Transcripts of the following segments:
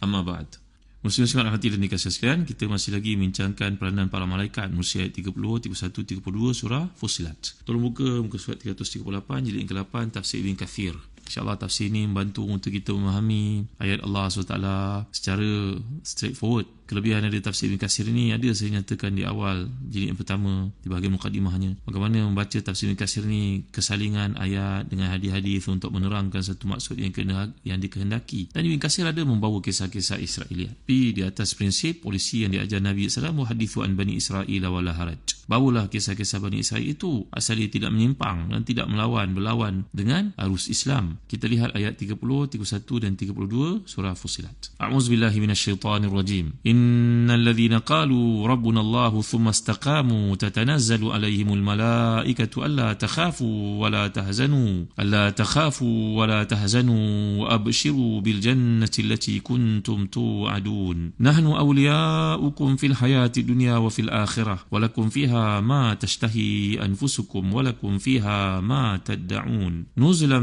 Amma ba'd. Muslim sekalian hati dan dikasih sekalian, kita masih lagi bincangkan peranan para malaikat Musa ayat 30, 31, 32 surah Fusilat. Tolong buka muka surat 338, jadi yang ke-8, tafsir Ibn Kathir. InsyaAllah tafsir ini membantu untuk kita memahami ayat Allah SWT secara straightforward kelebihan dari tafsir Ibn Kasir ini ada saya nyatakan di awal jilid yang pertama di bahagian mukadimahnya bagaimana membaca tafsir Ibn Kasir ini kesalingan ayat dengan hadis-hadis untuk menerangkan satu maksud yang kena, yang dikehendaki dan Ibn Kasir ada membawa kisah-kisah Israeliat tapi di atas prinsip polisi yang diajar Nabi SAW hadithu an bani Israel wala haraj bawalah kisah-kisah bani Israel itu asal dia tidak menyimpang dan tidak melawan berlawan dengan arus Islam kita lihat ayat 30 31 dan 32 surah Fusilat a'udzubillahi in إن الذين قالوا ربنا الله ثم استقاموا تتنزل عليهم الملائكة ألا تخافوا ولا تهزنوا ألا تخافوا ولا تهزنوا وأبشروا بالجنة التي كنتم توعدون نحن أولياؤكم في الحياة الدنيا وفي الآخرة ولكم فيها ما تشتهي أنفسكم ولكم فيها ما تدعون نزلا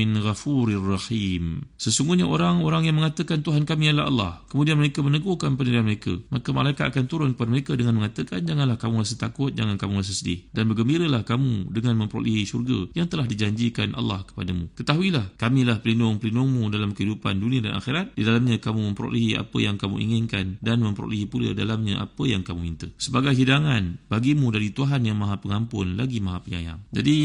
من غفور رحيم Sesungguhnya orang-orang yang mengatakan Tuhan kami adalah Allah kemudian mereka meneguhkan diri mereka. Maka malaikat akan turun kepada mereka dengan mengatakan, janganlah kamu rasa takut, jangan kamu rasa sedih. Dan bergembiralah kamu dengan memperolehi syurga yang telah dijanjikan Allah kepadamu. Ketahuilah, kamilah pelindung-pelindungmu dalam kehidupan dunia dan akhirat. Di dalamnya kamu memperolehi apa yang kamu inginkan dan memperolehi pula dalamnya apa yang kamu minta. Sebagai hidangan bagimu dari Tuhan yang maha pengampun lagi maha penyayang. Jadi,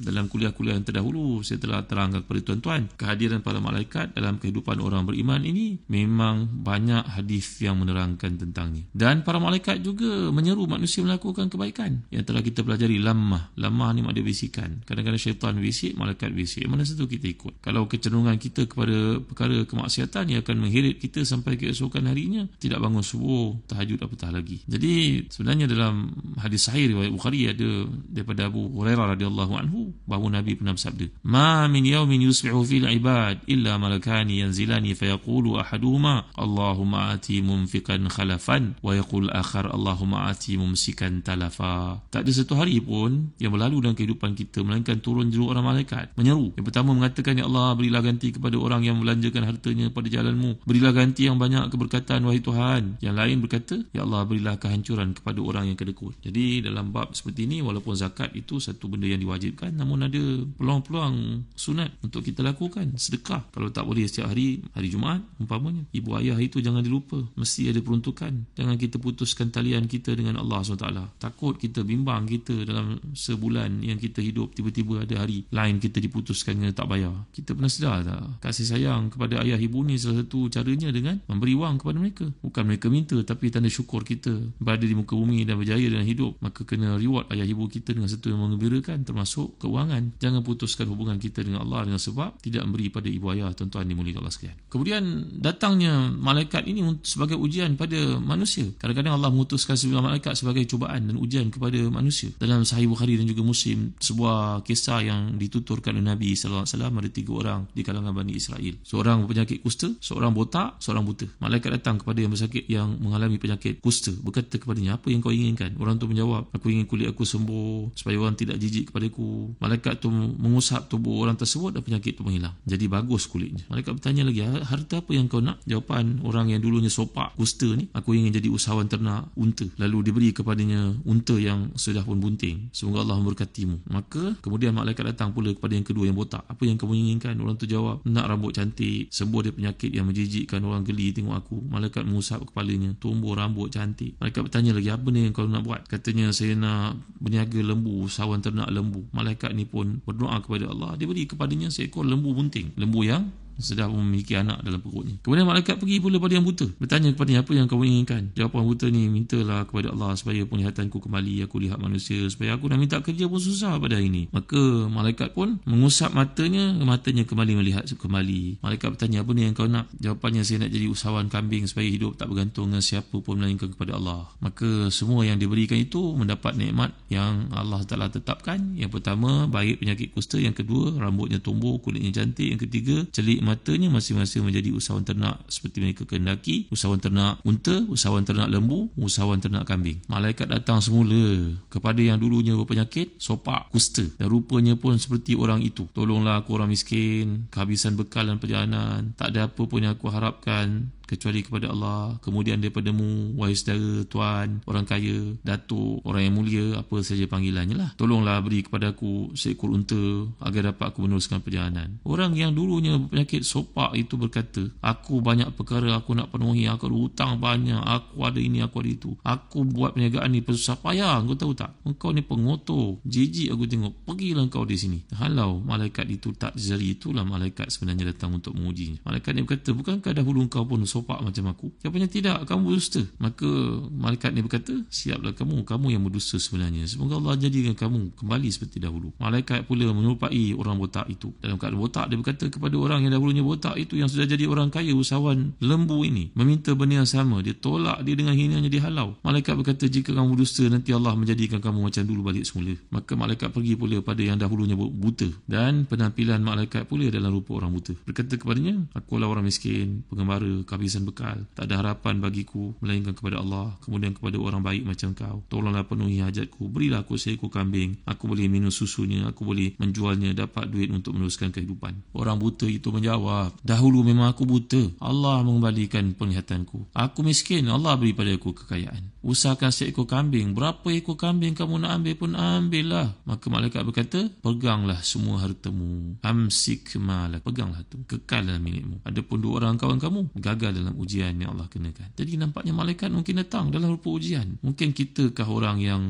dalam kuliah-kuliah yang terdahulu, saya telah terangkan kepada tuan-tuan, kehadiran para malaikat dalam kehidupan orang beriman ini memang banyak hadis yang yang menerangkan tentangnya dan para malaikat juga menyeru manusia melakukan kebaikan yang telah kita pelajari lamah lamah ni maknanya bisikan kadang-kadang syaitan bisik malaikat bisik mana satu kita ikut kalau kecenderungan kita kepada perkara kemaksiatan ia akan menghirit kita sampai keesokan harinya tidak bangun subuh tahajud apatah lagi jadi sebenarnya dalam hadis sahih riwayat Bukhari ada daripada Abu Hurairah radhiyallahu anhu bahawa Nabi pernah bersabda ma min yawmin yusbihu fil ibad illa malakani yanzilani fayaqulu ahaduhuma Allahumma atimu mumfikan khalafan wa yaqul akhar Allahumma ati mumsikan talafa tak ada satu hari pun yang berlalu dalam kehidupan kita melainkan turun jeruk orang malaikat menyeru yang pertama mengatakan ya Allah berilah ganti kepada orang yang membelanjakan hartanya pada jalanmu berilah ganti yang banyak keberkatan wahai Tuhan yang lain berkata ya Allah berilah kehancuran kepada orang yang kedekut jadi dalam bab seperti ini walaupun zakat itu satu benda yang diwajibkan namun ada peluang-peluang sunat untuk kita lakukan sedekah kalau tak boleh setiap hari hari Jumaat umpamanya ibu ayah itu jangan dilupa mesti ada peruntukan jangan kita putuskan talian kita dengan Allah SWT takut kita bimbang kita dalam sebulan yang kita hidup tiba-tiba ada hari lain kita diputuskan kena tak bayar kita pernah sedar tak kasih sayang kepada ayah ibu ni salah satu caranya dengan memberi wang kepada mereka bukan mereka minta tapi tanda syukur kita berada di muka bumi dan berjaya dalam hidup maka kena reward ayah ibu kita dengan satu yang mengembirakan termasuk keuangan jangan putuskan hubungan kita dengan Allah dengan sebab tidak memberi pada ibu ayah tuan-tuan dimulikan Allah sekalian kemudian datangnya malaikat ini sebagai sebagai ujian pada manusia. Kadang-kadang Allah mengutuskan sebilah malaikat sebagai cubaan dan ujian kepada manusia. Dalam Sahih Bukhari dan juga Muslim, sebuah kisah yang dituturkan oleh Nabi sallallahu alaihi wasallam ada tiga orang di kalangan Bani Israel. Seorang berpenyakit kusta, seorang botak, seorang buta. Malaikat datang kepada yang bersakit yang mengalami penyakit kusta, berkata kepadanya, "Apa yang kau inginkan?" Orang tu menjawab, "Aku ingin kulit aku sembuh supaya orang tidak jijik kepadaku." Malaikat tu mengusap tubuh orang tersebut dan penyakit tu menghilang. Jadi bagus kulitnya. Malaikat bertanya lagi, ha, "Harta apa yang kau nak?" Jawapan orang yang dulunya sopan bapa kusta ni aku ingin jadi usahawan ternak unta lalu diberi kepadanya unta yang sudah pun bunting semoga Allah memberkatimu maka kemudian malaikat datang pula kepada yang kedua yang botak apa yang kamu inginkan orang tu jawab nak rambut cantik sembuh dia penyakit yang menjijikkan orang geli tengok aku malaikat mengusap kepalanya tumbuh rambut cantik malaikat bertanya lagi apa ni yang kau nak buat katanya saya nak berniaga lembu usahawan ternak lembu malaikat ni pun berdoa kepada Allah dia beri kepadanya seekor lembu bunting lembu yang sudah memiliki anak dalam perutnya. Kemudian malaikat pergi pula pada yang buta. Bertanya kepada apa yang kamu inginkan? Jawapan buta ni, mintalah kepada Allah supaya penglihatanku kembali, aku lihat manusia, supaya aku nak minta kerja pun susah pada hari ini. Maka malaikat pun mengusap matanya, matanya kembali melihat kembali. Malaikat bertanya, apa ni yang kau nak? Jawapannya, saya nak jadi usahawan kambing supaya hidup tak bergantung dengan siapa pun melainkan kepada Allah. Maka semua yang diberikan itu mendapat nikmat yang Allah telah tetapkan. Yang pertama, baik penyakit kusta. Yang kedua, rambutnya tumbuh, kulitnya cantik. Yang ketiga, celik matanya masing-masing menjadi usahawan ternak seperti mereka kehendaki usahawan ternak unta usahawan ternak lembu usahawan ternak kambing malaikat datang semula kepada yang dulunya berpenyakit sopak kusta dan rupanya pun seperti orang itu tolonglah aku orang miskin kehabisan bekal dan perjalanan tak ada apa pun yang aku harapkan kecuali kepada Allah kemudian daripada mu wahai saudara tuan orang kaya datuk orang yang mulia apa saja panggilannya lah tolonglah beri kepada aku seekor unta agar dapat aku meneruskan perjalanan orang yang dulunya penyakit sopak itu berkata aku banyak perkara aku nak penuhi aku ada hutang banyak aku ada ini aku ada itu aku buat perniagaan ni susah payah kau tahu tak engkau ni pengotor jijik aku tengok pergilah kau di sini halau malaikat itu tak jari itulah malaikat sebenarnya datang untuk mengujinya malaikat ni berkata bukankah dahulu engkau pun sopak sopak macam aku? Jawapannya tidak, kamu berdusta. Maka malaikat ni berkata, siaplah kamu, kamu yang berdusta sebenarnya. Semoga Allah jadikan kamu kembali seperti dahulu. Malaikat pula menyerupai orang botak itu. Dalam keadaan botak, dia berkata kepada orang yang dahulunya botak itu yang sudah jadi orang kaya, usahawan lembu ini. Meminta benda yang sama, dia tolak dia dengan hinanya dihalau. Malaikat berkata, jika kamu berdusta, nanti Allah menjadikan kamu macam dulu balik semula. Maka malaikat pergi pula pada yang dahulunya buta. Dan penampilan malaikat pula dalam rupa orang buta. Berkata kepadanya, akulah orang miskin, pengembara, kami hiasan bekal. Tak ada harapan bagiku melainkan kepada Allah, kemudian kepada orang baik macam kau. Tolonglah penuhi hajatku, berilah aku seekor kambing. Aku boleh minum susunya, aku boleh menjualnya, dapat duit untuk meneruskan kehidupan. Orang buta itu menjawab, dahulu memang aku buta. Allah mengembalikan penglihatanku. Aku miskin, Allah beri pada aku kekayaan. Usahakan seekor kambing, berapa ekor kambing kamu nak ambil pun ambillah. Maka malaikat berkata, peganglah semua hartamu. Amsik malak, peganglah tu. Kekal dalam milikmu. Ada pun dua orang kawan kamu, gagal dalam ujian yang Allah kenakan. Jadi nampaknya malaikat mungkin datang dalam rupa ujian. Mungkin kita kah orang yang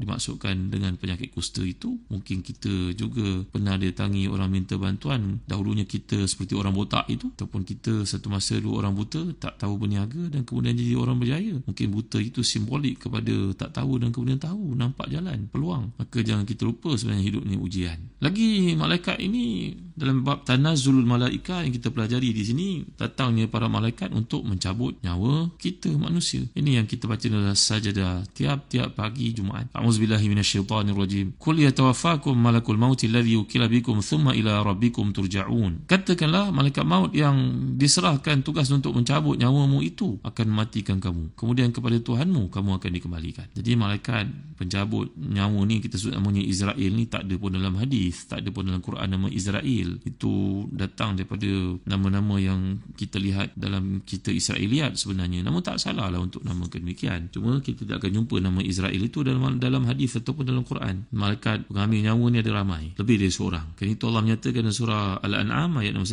dimasukkan dengan penyakit kusta itu mungkin kita juga pernah datangi orang minta bantuan dahulunya kita seperti orang botak itu ataupun kita satu masa dua orang buta tak tahu berniaga dan kemudian jadi orang berjaya mungkin buta itu simbolik kepada tak tahu dan kemudian tahu nampak jalan peluang maka jangan kita lupa sebenarnya hidup ni ujian lagi malaikat ini dalam bab tanazul malaika yang kita pelajari di sini datangnya para malaikat untuk mencabut nyawa kita manusia ini yang kita baca dalam sajadah tiap-tiap pagi Jumaat أعوذ بالله من الشيطان الرجيم قل يتوفاكم ملك الموت الذي يكل بكم ثم إلى ربكم ترجعون katakanlah malaikat maut yang diserahkan tugas untuk mencabut nyawamu itu akan matikan kamu kemudian kepada Tuhanmu kamu akan dikembalikan jadi malaikat pencabut nyawa ni kita sebut namanya Israel ni tak ada pun dalam hadis tak ada pun dalam Quran nama Israel itu datang daripada nama-nama yang kita lihat dalam kita Israeliat sebenarnya namun tak salah lah untuk nama demikian cuma kita tak akan jumpa nama Israel itu dalam dalam dalam hadis ataupun dalam Quran malaikat pengambil nyawa ni ada ramai lebih dari seorang kini itu Allah menyatakan dalam surah Al-An'am ayat nombor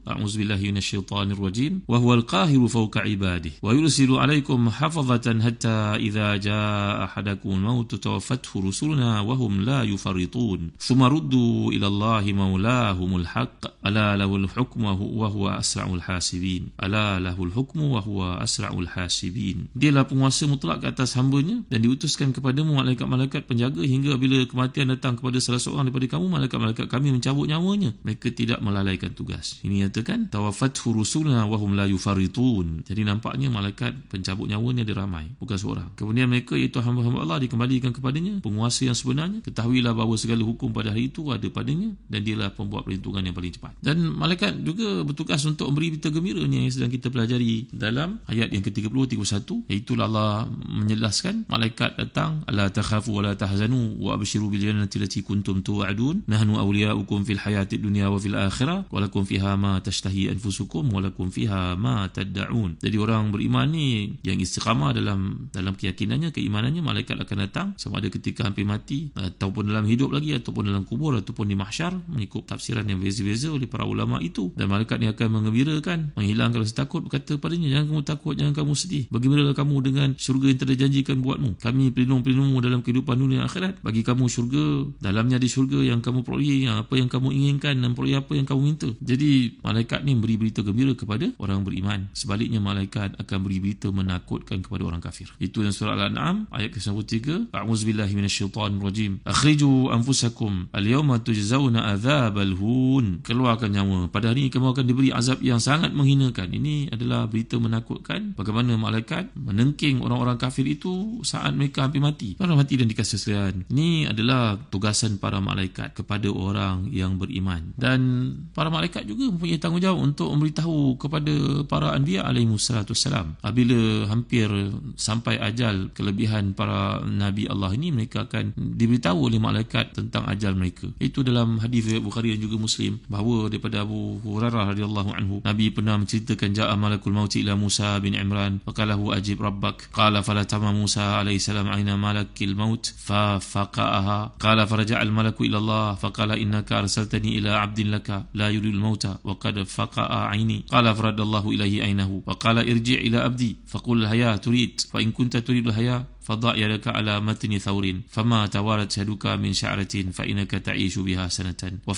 162 A'udzubillahi minasyaitanir rajim wa huwal qahiru fawqa ibadihi wa yursilu alaikum hafazatan hatta idza jaa ahadakum maut tawaffathu rusuluna wa hum la yufaritun. thumma ruddu ila Allahi maulahumul haqq ala lahul hukmu wa huwa asra'ul hasibin ala lahul hukmu wa huwa asra'ul hasibin dialah penguasa mutlak ke atas hambanya dan diutuskan kepadamu malaikat-malaikat penjaga hingga bila kematian datang kepada salah seorang daripada kamu, malaikat-malaikat kami mencabut nyawanya. Mereka tidak melalaikan tugas. Ini nyatakan, tawafat hurusuna wahum la yufaritun. Jadi nampaknya malaikat pencabut nyawanya dia ramai, bukan seorang. Kemudian mereka iaitu hamba-hamba Allah dikembalikan kepadanya, penguasa yang sebenarnya. Ketahuilah bahawa segala hukum pada hari itu ada padanya dan dialah pembuat perhitungan yang paling cepat. Dan malaikat juga bertugas untuk memberi kita gembira ni yang sedang kita pelajari dalam ayat yang ke-30 31 iaitu Allah menjelaskan malaikat datang ala تخافوا ولا تحزنوا وأبشروا بالجنة التي كنتم توعدون نحن أولياؤكم في الحياة الدنيا وفي الآخرة ولكم فيها ما تشتهي أنفسكم ولكم فيها ما تدعون jadi orang beriman ni yang istiqamah dalam dalam keyakinannya keimanannya malaikat akan datang sama ada ketika hampir mati ataupun dalam hidup lagi ataupun dalam kubur ataupun di mahsyar mengikut tafsiran yang beza-beza oleh para ulama itu dan malaikat ni akan mengembirakan menghilangkan rasa takut berkata padanya jangan kamu takut jangan kamu sedih bagaimana kamu dengan syurga yang telah dijanjikan buatmu kami pelindung pelindung kamu dalam kehidupan dunia akhirat bagi kamu syurga dalamnya ada syurga yang kamu peroleh yang apa yang kamu inginkan dan peroleh apa yang kamu minta jadi malaikat ni beri berita gembira kepada orang beriman sebaliknya malaikat akan beri berita menakutkan kepada orang kafir itu dalam surah al-an'am ayat ke-3 a'udzubillahi minasyaitonirrajim akhriju anfusakum al-yawma tujzauna adzabal hun keluarkan nyawa pada hari ini kamu akan diberi azab yang sangat menghinakan ini adalah berita menakutkan bagaimana malaikat menengking orang-orang kafir itu saat mereka hampir mati rahmati dan dikasih sekalian Ini adalah tugasan para malaikat kepada orang yang beriman Dan para malaikat juga mempunyai tanggungjawab untuk memberitahu kepada para anbiya alaihi musallatu salam Bila hampir sampai ajal kelebihan para Nabi Allah ini Mereka akan diberitahu oleh malaikat tentang ajal mereka Itu dalam hadis Bukhari dan juga Muslim Bahawa daripada Abu Hurairah radhiyallahu anhu Nabi pernah menceritakan Ja'a malakul mauti ila Musa bin Imran Fakalahu ajib rabbak Qala falatama Musa alaihi salam aina malak حق الموت ففقأها قال فرجع الملك إلى الله فقال إنك أرسلتني إلى عبد لك لا يريد الموت وقد فقأ عيني قال فرد الله إليه عينه وقال ارجع إلى أبدي فقل الحياة تريد فإن كنت تريد الحياة فضأ يدك على متن ثور فما توارت يدك من شعرة فإنك تعيش بها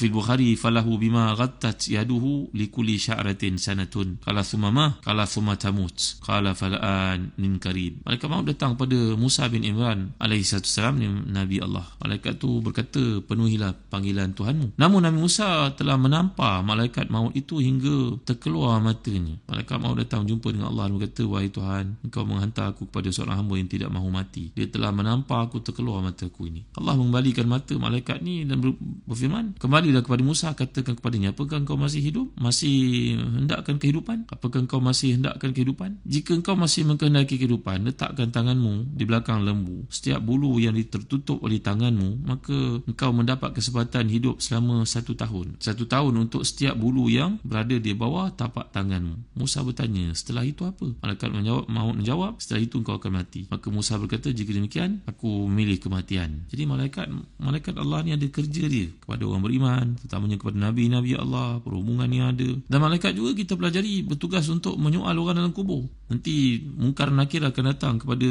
Bukhari, falahu bima فله yaduhu li يده sharatin شعرة سنة قال ثم ما قال ثم تموت قال فالآن من قريب ملكة ما datang pada Musa bin Imran alaihi salam ni Nabi Allah malaikat tu berkata penuhilah panggilan Tuhanmu namun Nabi Musa telah menampar malaikat maut itu hingga terkeluar matanya malaikat mau datang jumpa dengan Allah dan berkata wahai Tuhan engkau menghantar aku kepada seorang hamba yang tidak mahu mati. Dia telah menampar aku terkeluar mataku ini. Allah mengembalikan mata malaikat ni dan berfirman, kembali dah kepada Musa katakan kepada kepadanya, apakah kau masih hidup? Masih hendakkan kehidupan? Apakah kau masih hendakkan kehidupan? Jika kau masih mengendaki kehidupan, letakkan tanganmu di belakang lembu. Setiap bulu yang tertutup oleh tanganmu, maka kau mendapat kesempatan hidup selama satu tahun. Satu tahun untuk setiap bulu yang berada di bawah tapak tanganmu. Musa bertanya, setelah itu apa? Malaikat menjawab, mahu menjawab, setelah itu kau akan mati. Maka Musa berkata jika demikian aku memilih kematian. Jadi malaikat malaikat Allah ni ada kerja dia kepada orang beriman, terutamanya kepada nabi-nabi Allah, perhubungan yang ada. Dan malaikat juga kita pelajari bertugas untuk menyoal orang dalam kubur. Nanti mungkar nakir akan datang kepada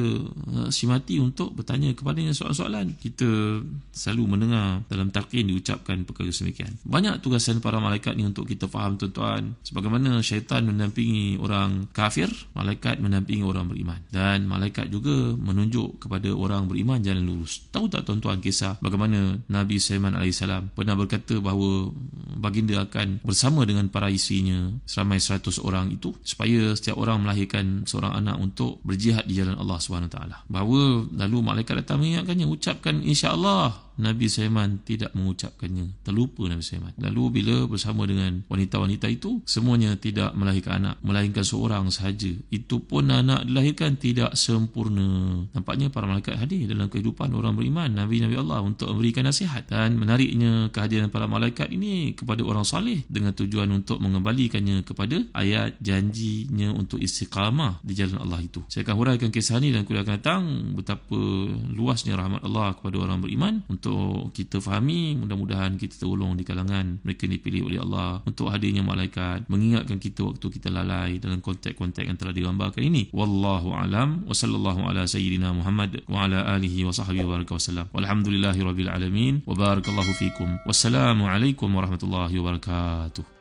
eh, si mati untuk bertanya kepada kepadanya soalan-soalan. Kita selalu mendengar dalam talqin diucapkan perkara semikian. Banyak tugasan para malaikat ni untuk kita faham tuan-tuan. Sebagaimana syaitan mendampingi orang kafir, malaikat mendampingi orang beriman. Dan malaikat juga menunjukkan menunjuk kepada orang beriman jalan lurus. Tahu tak tuan-tuan kisah bagaimana Nabi Sulaiman AS pernah berkata bahawa baginda akan bersama dengan para isinya seramai 100 orang itu supaya setiap orang melahirkan seorang anak untuk berjihad di jalan Allah SWT. Bahawa lalu malaikat datang mengingatkannya ucapkan insyaAllah Nabi Sulaiman tidak mengucapkannya terlupa Nabi Sulaiman lalu bila bersama dengan wanita-wanita itu semuanya tidak melahirkan anak melahirkan seorang sahaja itu pun anak dilahirkan tidak sempurna nampaknya para malaikat hadir dalam kehidupan orang beriman Nabi-Nabi Allah untuk memberikan nasihat dan menariknya kehadiran para malaikat ini kepada orang salih dengan tujuan untuk mengembalikannya kepada ayat janjinya untuk istiqamah di jalan Allah itu saya akan huraikan kisah ini dan kuliah akan datang betapa luasnya rahmat Allah kepada orang beriman untuk untuk kita fahami mudah-mudahan kita tolong di kalangan mereka dipilih oleh Allah untuk hadirnya malaikat mengingatkan kita waktu kita lalai dalam konteks-konteks yang telah digambarkan ini wallahu alam wa sallallahu ala sayyidina Muhammad wa ala alihi wa sahbihi wa baraka wasallam walhamdulillahirabbil alamin wa barakallahu fikum wassalamu alaikum warahmatullahi wabarakatuh